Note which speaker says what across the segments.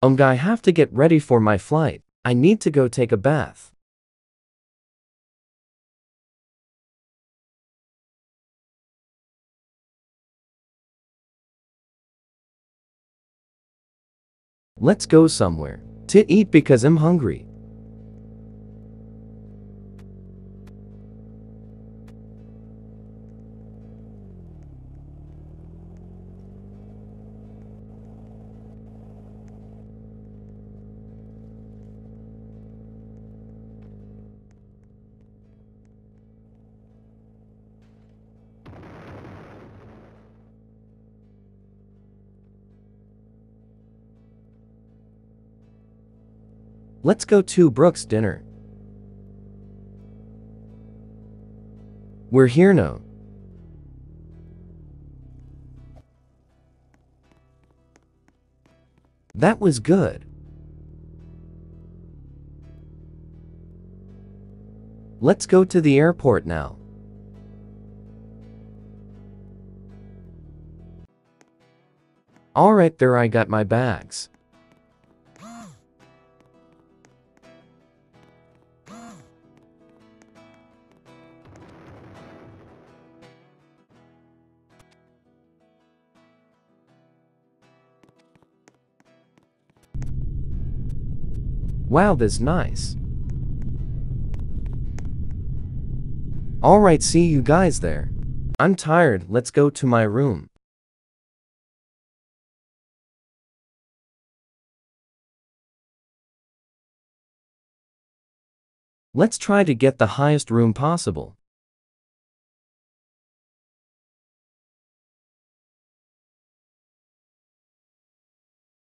Speaker 1: Um, I have to get ready for my flight. I need to go take a bath. Let's
Speaker 2: go somewhere to eat because I'm hungry. Let's go to Brooks' dinner. We're here now. That was good. Let's go to the airport now. Alright there I got my bags. Wow that's nice. Alright see you guys there. I'm tired, let's go to
Speaker 1: my room. Let's try to get the highest room possible.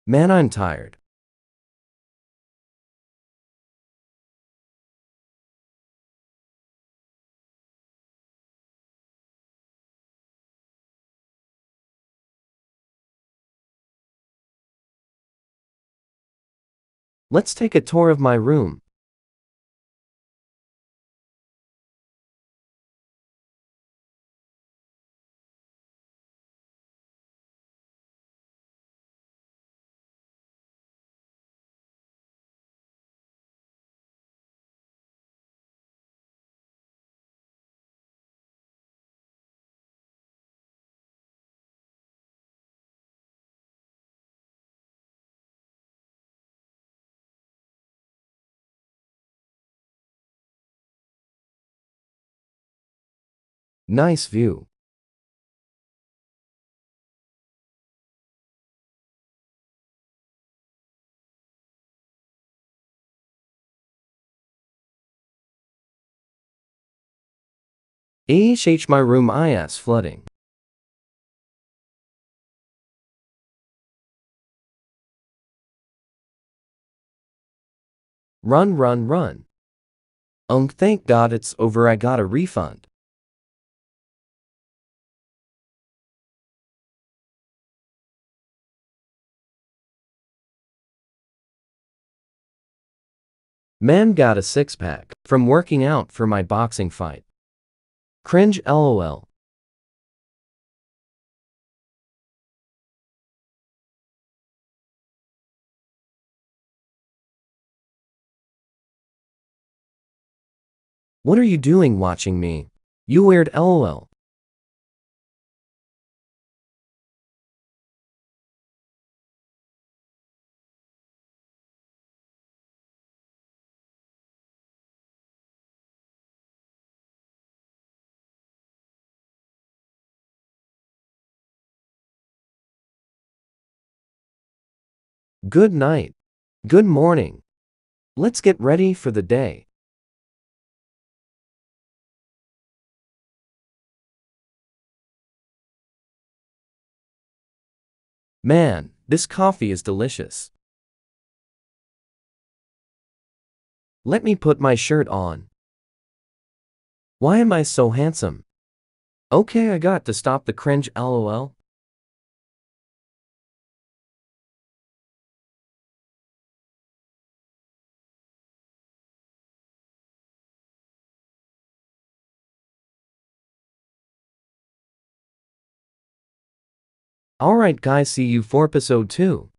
Speaker 1: Man I'm tired. Let's take a tour of my room. Nice view. AHH my room IS flooding. Run run run. Unk thank God it's over I got a refund. Man got a six pack from working out for my boxing fight. Cringe lol. What are you doing watching me? You weird lol. Good night. Good morning. Let's get ready for the day. Man, this coffee is delicious. Let me put my shirt on. Why am I so handsome? Okay, I got to stop the cringe, lol. Alright guys see you for episode 2.